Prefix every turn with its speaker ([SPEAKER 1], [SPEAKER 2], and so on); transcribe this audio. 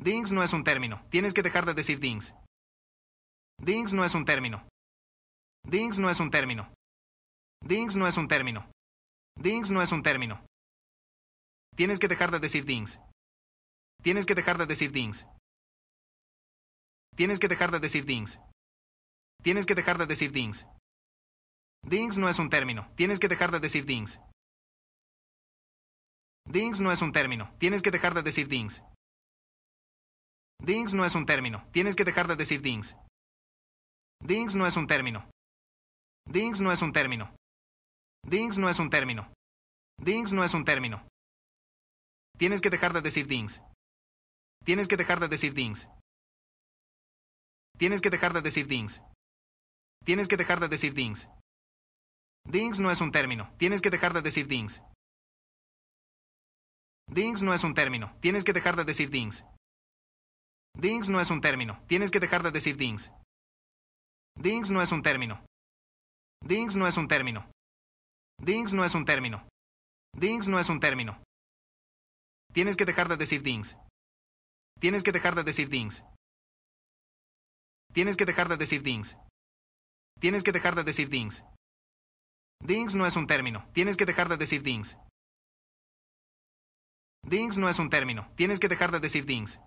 [SPEAKER 1] Dings no es un término. Tienes que dejar de decir dings. Dings no es un término. Dings no es un término. Dings no es un término. Dings no es un término. Tienes que dejar de decir dings. Tienes que dejar de decir dings. Tienes que dejar de decir dings. Tienes que dejar de decir dings. Dings no es un término. Tienes que dejar de decir dings. Dings no es un término. Tienes que dejar de decir dings. Dings no es un término. Tienes que dejar de decir dings. Dings no es un término. Dings no es un término. Dings no es un término. Dings no es un término. Tienes que dejar de decir dings. Tienes que dejar de decir dings. Tienes que dejar de decir dings. Tienes que dejar de decir dings. Dings no es un término. Tienes que dejar de decir dings. Dings no es un término. Tienes que dejar de decir dings. Dings no es un término. Tienes que dejar de decir dings. Dings no es un término. Dings no es un término. Dings no es un término. Dings no es un término. Tienes que dejar de decir dings. Tienes que dejar de decir dings. Tienes que dejar de decir dings. Tienes que dejar de decir dings. Dings no es un término. Tienes que dejar de decir dings. Dings no es un término. Tienes que dejar de decir dings.